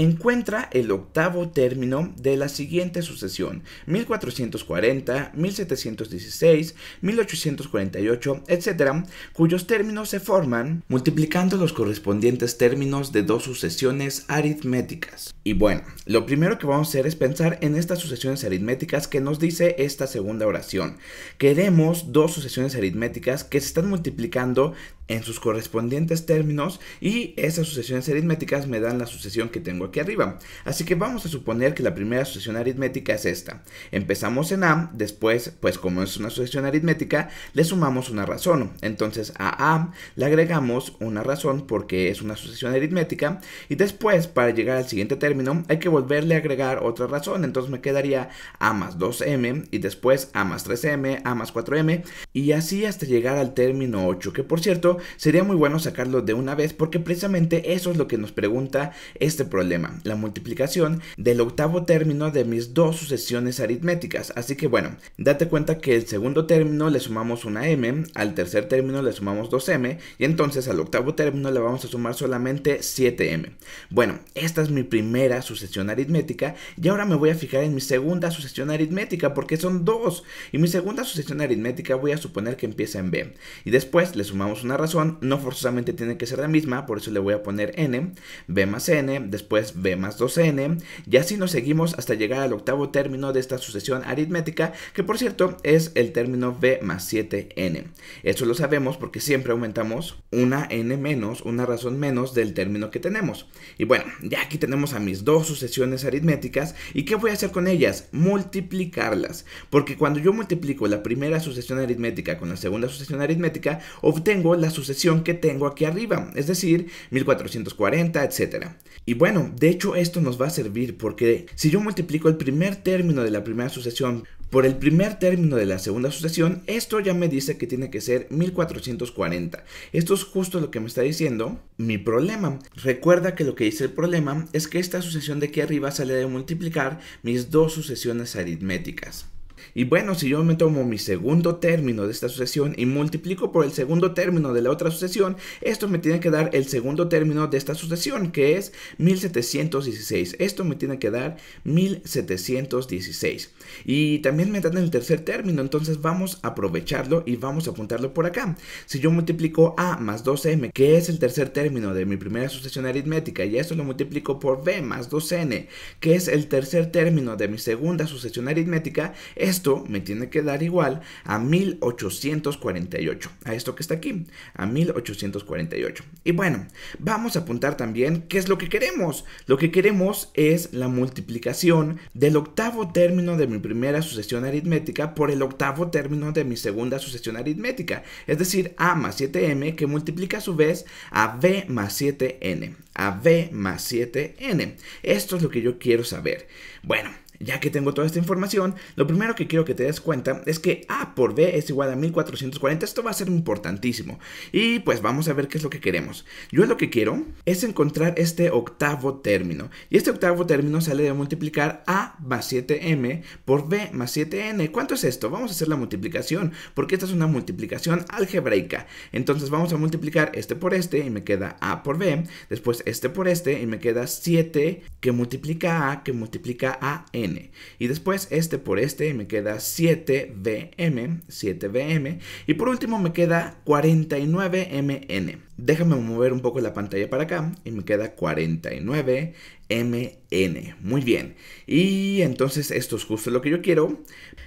encuentra el octavo término de la siguiente sucesión, 1440, 1716, 1848, etcétera, cuyos términos se forman multiplicando los correspondientes términos de dos sucesiones aritméticas. Y bueno, lo primero que vamos a hacer es pensar en estas sucesiones aritméticas que nos dice esta segunda oración. Queremos dos sucesiones aritméticas que se están multiplicando en sus correspondientes términos y esas sucesiones aritméticas me dan la sucesión que tengo aquí arriba. Así que vamos a suponer que la primera sucesión aritmética es esta. Empezamos en A, después, pues como es una sucesión aritmética, le sumamos una razón. Entonces a A le agregamos una razón porque es una sucesión aritmética y después para llegar al siguiente término hay que volverle a agregar otra razón. Entonces me quedaría A más 2M y después A más 3M, A más 4M y así hasta llegar al término 8 que por cierto sería muy bueno sacarlo de una vez porque precisamente eso es lo que nos pregunta este problema, la multiplicación del octavo término de mis dos sucesiones aritméticas. Así que bueno, date cuenta que el segundo término le sumamos una m, al tercer término le sumamos 2m y entonces al octavo término le vamos a sumar solamente 7m. Bueno, esta es mi primera sucesión aritmética y ahora me voy a fijar en mi segunda sucesión aritmética porque son dos y mi segunda sucesión aritmética voy a suponer que empieza en b y después le sumamos una razón no forzosamente tiene que ser la misma, por eso le voy a poner n, b más n, después b más 2n, y así nos seguimos hasta llegar al octavo término de esta sucesión aritmética, que por cierto es el término b más 7n. Eso lo sabemos porque siempre aumentamos una n menos, una razón menos del término que tenemos. Y bueno, ya aquí tenemos a mis dos sucesiones aritméticas, ¿y qué voy a hacer con ellas? Multiplicarlas, porque cuando yo multiplico la primera sucesión aritmética con la segunda sucesión aritmética, obtengo la sucesión sucesión que tengo aquí arriba, es decir, 1440, etcétera, Y bueno, de hecho esto nos va a servir porque si yo multiplico el primer término de la primera sucesión por el primer término de la segunda sucesión, esto ya me dice que tiene que ser 1440. Esto es justo lo que me está diciendo mi problema. Recuerda que lo que dice el problema es que esta sucesión de aquí arriba sale de multiplicar mis dos sucesiones aritméticas. Y bueno, si yo me tomo mi segundo término de esta sucesión y multiplico por el segundo término de la otra sucesión, esto me tiene que dar el segundo término de esta sucesión, que es 1716. Esto me tiene que dar 1716. Y también me dan el tercer término, entonces vamos a aprovecharlo y vamos a apuntarlo por acá. Si yo multiplico A más 2M, que es el tercer término de mi primera sucesión aritmética, y esto lo multiplico por B más 2N, que es el tercer término de mi segunda sucesión aritmética, esto me tiene que dar igual a 1848, a esto que está aquí, a 1848. Y bueno, vamos a apuntar también qué es lo que queremos. Lo que queremos es la multiplicación del octavo término de mi primera sucesión aritmética por el octavo término de mi segunda sucesión aritmética, es decir, a más 7m que multiplica a su vez a b más 7n, a b más 7n. Esto es lo que yo quiero saber. Bueno, ya que tengo toda esta información, lo primero que quiero que te des cuenta es que A por B es igual a 1440. Esto va a ser importantísimo. Y pues vamos a ver qué es lo que queremos. Yo lo que quiero es encontrar este octavo término. Y este octavo término sale de multiplicar A más 7M por B más 7N. ¿Cuánto es esto? Vamos a hacer la multiplicación, porque esta es una multiplicación algebraica. Entonces vamos a multiplicar este por este y me queda A por B. Después este por este y me queda 7 que multiplica A que multiplica a N. Y después este por este me queda 7BM, 7BM. Y por último me queda 49MN. Déjame mover un poco la pantalla para acá y me queda 49 MN. Muy bien. Y entonces esto es justo lo que yo quiero.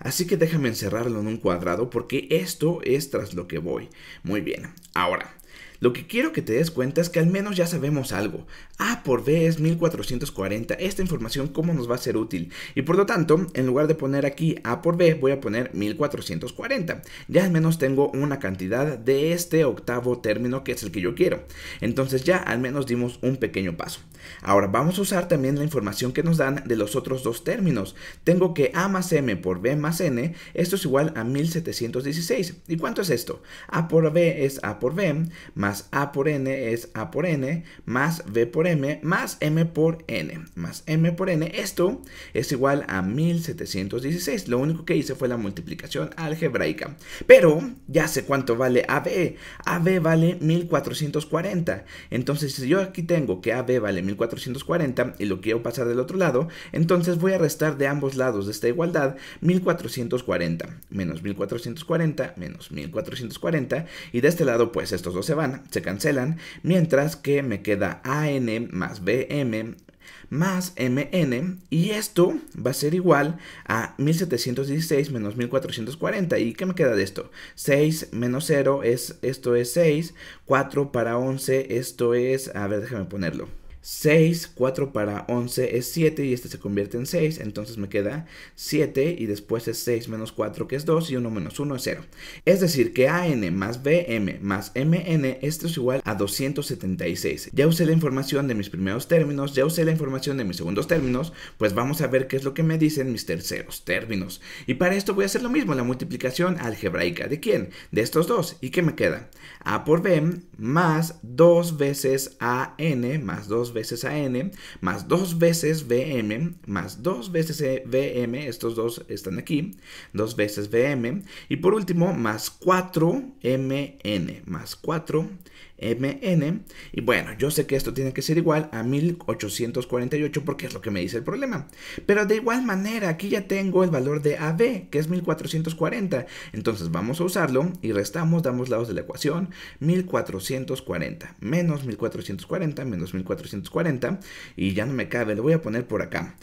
Así que déjame encerrarlo en un cuadrado porque esto es tras lo que voy. Muy bien. Ahora, lo que quiero que te des cuenta es que al menos ya sabemos algo. A por B es 1440. Esta información cómo nos va a ser útil. Y por lo tanto, en lugar de poner aquí A por B, voy a poner 1440. Ya al menos tengo una cantidad de este octavo término que es el que yo quiero. Entonces ya al menos dimos un pequeño paso. Ahora vamos a usar también la información que nos dan de los otros dos términos. Tengo que A más M por B más N, esto es igual a 1716. ¿Y cuánto es esto? A por B es A por B, más A por N es A por N, más B por M, más M por N, más M por N. Esto es igual a 1716. Lo único que hice fue la multiplicación algebraica. Pero ya sé cuánto vale AB. AB vale 1440. Entonces si yo aquí tengo que AB vale 1440, 1440 y lo quiero pasar del otro lado, entonces voy a restar de ambos lados de esta igualdad 1440 menos 1440 menos 1440 y de este lado pues estos dos se van, se cancelan, mientras que me queda AN más BM más mn y esto va a ser igual a 1716 menos 1440 y qué me queda de esto 6 menos 0 es esto es 6 4 para 11 esto es a ver déjame ponerlo 6, 4 para 11 es 7 y este se convierte en 6, entonces me queda 7 y después es 6 menos 4 que es 2 y 1 menos 1 es 0. Es decir que AN más BM más MN esto es igual a 276. Ya usé la información de mis primeros términos, ya usé la información de mis segundos términos, pues vamos a ver qué es lo que me dicen mis terceros términos. Y para esto voy a hacer lo mismo, la multiplicación algebraica. ¿De quién? De estos dos. ¿Y qué me queda? A por B más 2 veces AN más 2 veces a n, más 2 veces vm, más 2 veces vm, e, estos dos están aquí, 2 veces vm, y por último, más 4 mn, más 4 MN. Y bueno, yo sé que esto tiene que ser igual a 1848 porque es lo que me dice el problema. Pero de igual manera, aquí ya tengo el valor de AB, que es 1440. Entonces vamos a usarlo y restamos, damos lados de la ecuación, 1440 menos 1440 menos 1440. Y ya no me cabe, lo voy a poner por acá.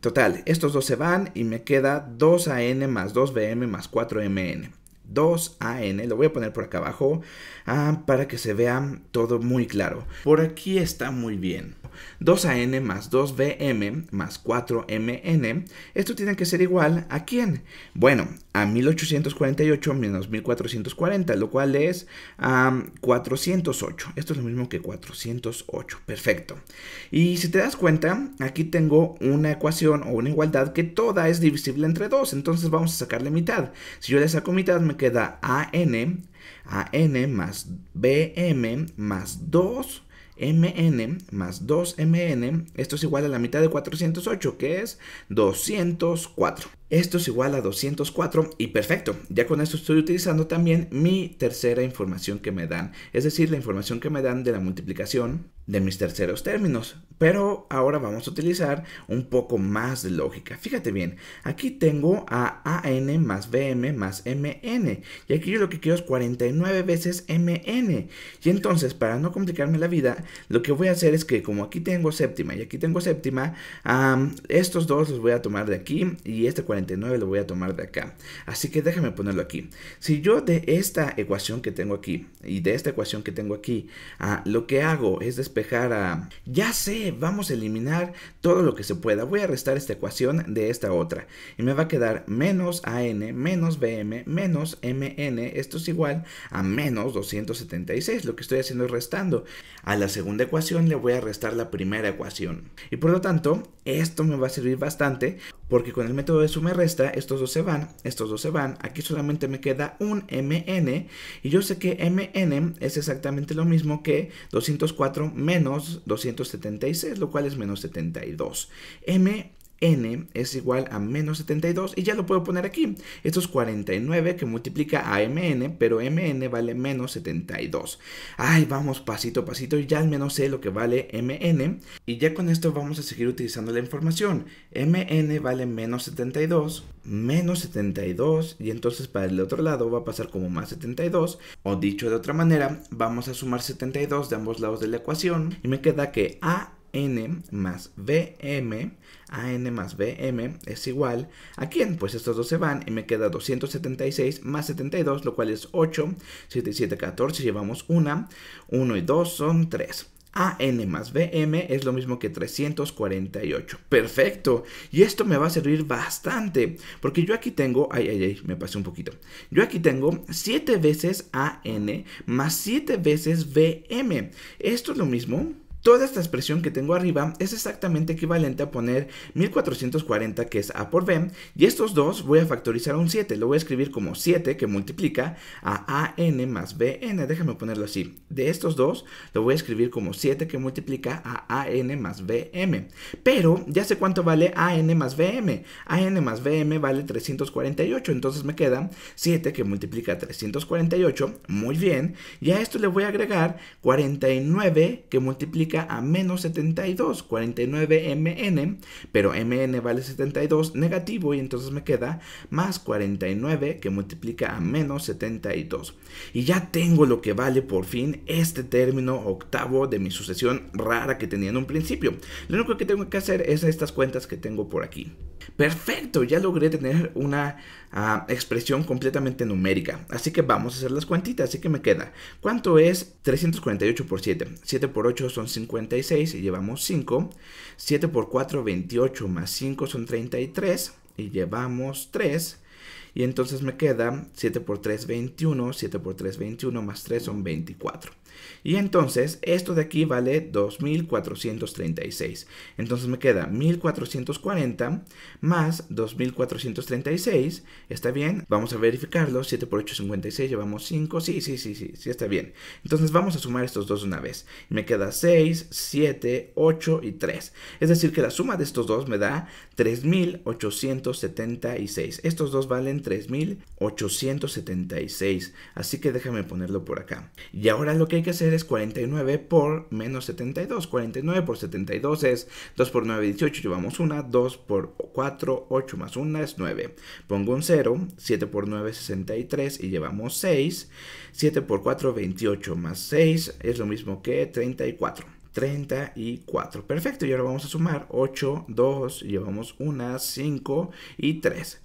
total, estos dos se van y me queda 2AN más 2BM más 4MN. 2AN. Lo voy a poner por acá abajo ah, para que se vea todo muy claro. Por aquí está muy bien. 2AN más 2BM más 4MN. Esto tiene que ser igual a quién. Bueno, a 1848 menos 1440, lo cual es a 408. Esto es lo mismo que 408. Perfecto. Y si te das cuenta, aquí tengo una ecuación o una igualdad que toda es divisible entre 2. Entonces vamos a sacarle mitad. Si yo le saco mitad, me queda AN, AN más BM más 2 mn más 2mn, esto es igual a la mitad de 408, que es 204. Esto es igual a 204 y perfecto, ya con esto estoy utilizando también mi tercera información que me dan, es decir, la información que me dan de la multiplicación de mis terceros términos. Pero ahora vamos a utilizar un poco más de lógica. Fíjate bien, aquí tengo a AN más BM más MN y aquí yo lo que quiero es 49 veces MN. Y entonces, para no complicarme la vida, lo que voy a hacer es que como aquí tengo séptima y aquí tengo séptima, estos dos los voy a tomar de aquí y este 49 lo voy a tomar de acá. Así que déjame ponerlo aquí. Si yo de esta ecuación que tengo aquí y de esta ecuación que tengo aquí, ah, lo que hago es despejar a... Ya sé, vamos a eliminar todo lo que se pueda. Voy a restar esta ecuación de esta otra. Y me va a quedar menos a n menos BM menos MN. Esto es igual a menos 276. Lo que estoy haciendo es restando. A la segunda ecuación le voy a restar la primera ecuación. Y por lo tanto, esto me va a servir bastante porque con el método de suma resta, estos dos se van, estos dos se van, aquí solamente me queda un mn y yo sé que mn es exactamente lo mismo que 204 menos 276, lo cual es menos 72. m n es igual a menos 72 y ya lo puedo poner aquí. Esto es 49 que multiplica a mn, pero mn vale menos 72. Ay, vamos pasito a pasito, ya al menos sé lo que vale mn y ya con esto vamos a seguir utilizando la información. mn vale menos 72, menos 72 y entonces para el otro lado va a pasar como más 72 o dicho de otra manera, vamos a sumar 72 de ambos lados de la ecuación y me queda que a N más BM, AN más BM es igual a quién? Pues estos dos se van y me queda 276 más 72, lo cual es 8, 7 y 7, 14, llevamos una, 1 y 2 son 3. AN más BM es lo mismo que 348. Perfecto. Y esto me va a servir bastante. Porque yo aquí tengo... Ay, ay, ay, me pasé un poquito. Yo aquí tengo 7 veces AN más 7 veces BM. Esto es lo mismo Toda esta expresión que tengo arriba es exactamente equivalente a poner 1440 que es A por B y estos dos voy a factorizar un 7, lo voy a escribir como 7 que multiplica a AN más BN, déjame ponerlo así, de estos dos lo voy a escribir como 7 que multiplica a AN más BM, pero ya sé cuánto vale AN más BM, AN más BM vale 348, entonces me queda 7 que multiplica 348, muy bien, y a esto le voy a agregar 49 que multiplica a menos 72, 49 mn, pero mn vale 72 negativo y entonces me queda más 49 que multiplica a menos 72. Y ya tengo lo que vale por fin este término octavo de mi sucesión rara que tenía en un principio. Lo único que tengo que hacer es estas cuentas que tengo por aquí. Perfecto, ya logré tener una ah, expresión completamente numérica. Así que vamos a hacer las cuentitas, Así que me queda, ¿cuánto es 348 por 7? 7 por 8 son 56 y llevamos 5. 7 por 4, 28 más 5 son 33 y llevamos 3. Y entonces me queda 7 por 3, 21, 7 por 3, 21, más 3 son 24. Y entonces esto de aquí vale 2436. Entonces me queda 1440 más 2436. ¿Está bien? Vamos a verificarlo. 7 por 8 56, llevamos 5. Sí, sí, sí, sí, sí, está bien. Entonces vamos a sumar estos dos una vez. Me queda 6, 7, 8 y 3. Es decir que la suma de estos dos me da 3876. Estos dos valen 3876. Así que déjame ponerlo por acá. Y ahora lo que hay que hacer es 49 por menos 72. 49 por 72 es 2 por 9, 18. Llevamos una. 2 por 4, 8 más 1 es 9. Pongo un 0. 7 por 9 63 y llevamos 6. 7 por 4, 28 más 6 es lo mismo que 34. 34. Perfecto, y ahora vamos a sumar 8, 2, llevamos 1, 5 y 3.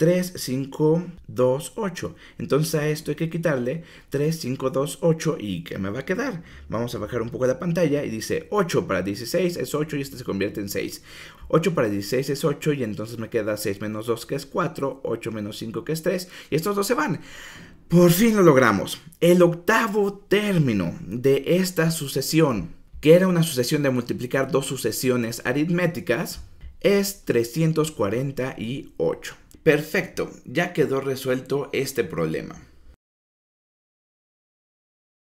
3, 5, 2, 8. Entonces a esto hay que quitarle 3, 5, 2, 8 y ¿qué me va a quedar? Vamos a bajar un poco la pantalla y dice 8 para 16 es 8 y este se convierte en 6. 8 para 16 es 8 y entonces me queda 6 menos 2 que es 4, 8 menos 5 que es 3 y estos dos se van. Por fin lo logramos. El octavo término de esta sucesión, que era una sucesión de multiplicar dos sucesiones aritméticas, es 348. Perfecto, ya quedó resuelto este problema.